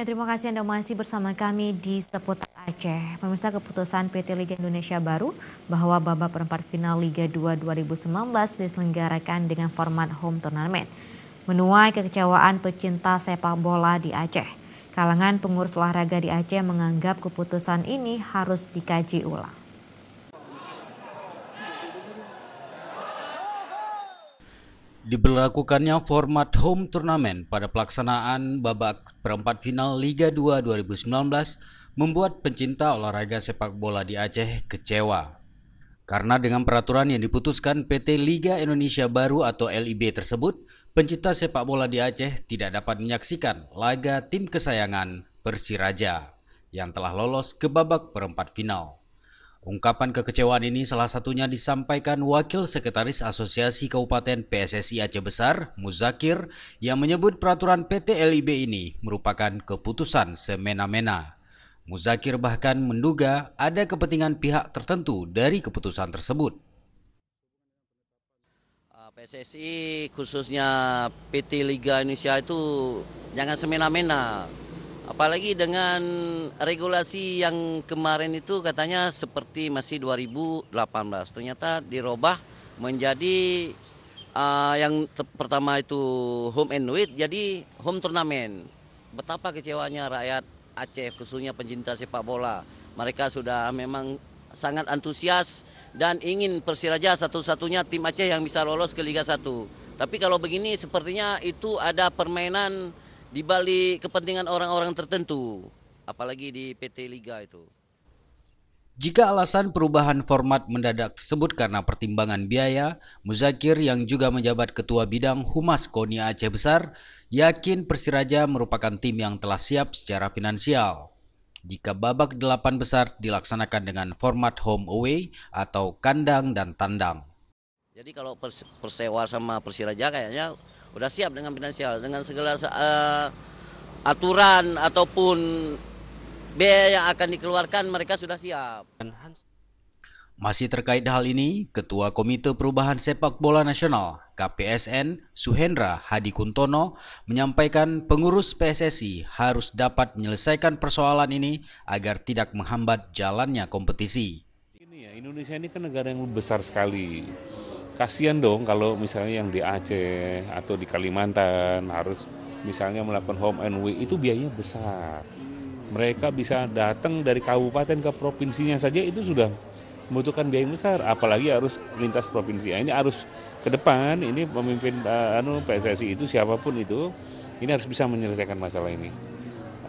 Ya, terima kasih Anda masih bersama kami di seputar Aceh. Pemirsa keputusan PT Liga Indonesia baru bahwa babak perempat final Liga 2 2019 diselenggarakan dengan format home tournament. Menuai kekecewaan pecinta sepak bola di Aceh. Kalangan pengurus olahraga di Aceh menganggap keputusan ini harus dikaji ulang. Diberlakukannya format home turnamen pada pelaksanaan babak perempat final Liga 2 2019 membuat pencinta olahraga sepak bola di Aceh kecewa. Karena dengan peraturan yang diputuskan PT Liga Indonesia Baru atau LIB tersebut, pencinta sepak bola di Aceh tidak dapat menyaksikan laga tim kesayangan Persiraja yang telah lolos ke babak perempat final. Ungkapan kekecewaan ini salah satunya disampaikan Wakil Sekretaris Asosiasi Kabupaten PSSI Aceh Besar, Muzakir, yang menyebut peraturan PT LIB ini merupakan keputusan semena-mena. Muzakir bahkan menduga ada kepentingan pihak tertentu dari keputusan tersebut. Ah, PSSI khususnya PT Liga Indonesia itu jangan semena-mena Apalagi dengan regulasi yang kemarin itu katanya seperti masih 2018. Ternyata dirubah menjadi uh, yang pertama itu home and with jadi home turnamen. Betapa kecewanya rakyat Aceh khususnya pencinta sepak bola. Mereka sudah memang sangat antusias dan ingin Persiraja satu-satunya tim Aceh yang bisa lolos ke Liga 1. Tapi kalau begini sepertinya itu ada permainan di balik kepentingan orang-orang tertentu, apalagi di PT Liga itu. Jika alasan perubahan format mendadak tersebut karena pertimbangan biaya, Muzakir yang juga menjabat Ketua Bidang Humas KONI Aceh Besar yakin Persiraja merupakan tim yang telah siap secara finansial. Jika babak delapan besar dilaksanakan dengan format home away atau kandang dan tandang. Jadi kalau persewa sama Persiraja kayaknya udah siap dengan finansial dengan segala uh, aturan ataupun biaya yang akan dikeluarkan mereka sudah siap. Masih terkait hal ini, Ketua Komite Perubahan Sepak Bola Nasional KPSN Suhendra Hadi Kuntono menyampaikan pengurus PSSI harus dapat menyelesaikan persoalan ini agar tidak menghambat jalannya kompetisi. Ini ya, Indonesia ini kan negara yang besar sekali kasihan dong kalau misalnya yang di Aceh atau di Kalimantan harus misalnya melakukan home and away itu biayanya besar. Mereka bisa datang dari kabupaten ke provinsinya saja itu sudah membutuhkan biaya besar, apalagi harus lintas provinsi. Nah, ini harus ke depan ini pemimpin eh, anu PSSI itu siapapun itu ini harus bisa menyelesaikan masalah ini.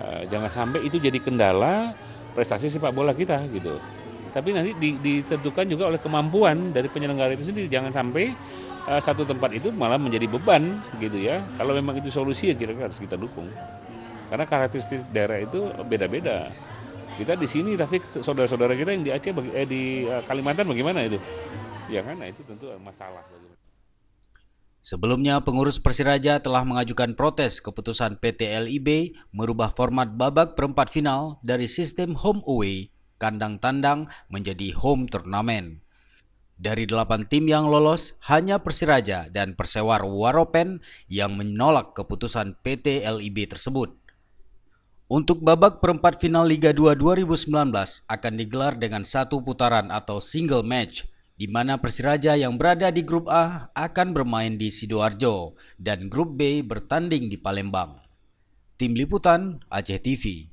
Eh, jangan sampai itu jadi kendala prestasi sepak bola kita gitu tapi nanti ditentukan juga oleh kemampuan dari penyelenggara itu sendiri jangan sampai uh, satu tempat itu malah menjadi beban gitu ya kalau memang itu solusi ya kira-kira harus kita dukung karena karakteristik daerah itu beda-beda kita di sini tapi saudara-saudara kita yang di Aceh eh, di eh, Kalimantan bagaimana itu ya kan nah, itu tentu masalah Sebelumnya, pengurus Persiraja telah mengajukan protes keputusan PT LIB merubah format babak perempat final dari sistem home away kandang tandang menjadi home turnamen. Dari delapan tim yang lolos, hanya Persiraja dan Persewar Waropen yang menolak keputusan PT LIB tersebut. Untuk babak perempat final Liga 2 2019 akan digelar dengan satu putaran atau single match, di mana Persiraja yang berada di grup A akan bermain di Sidoarjo dan grup B bertanding di Palembang. Tim Liputan Aceh TV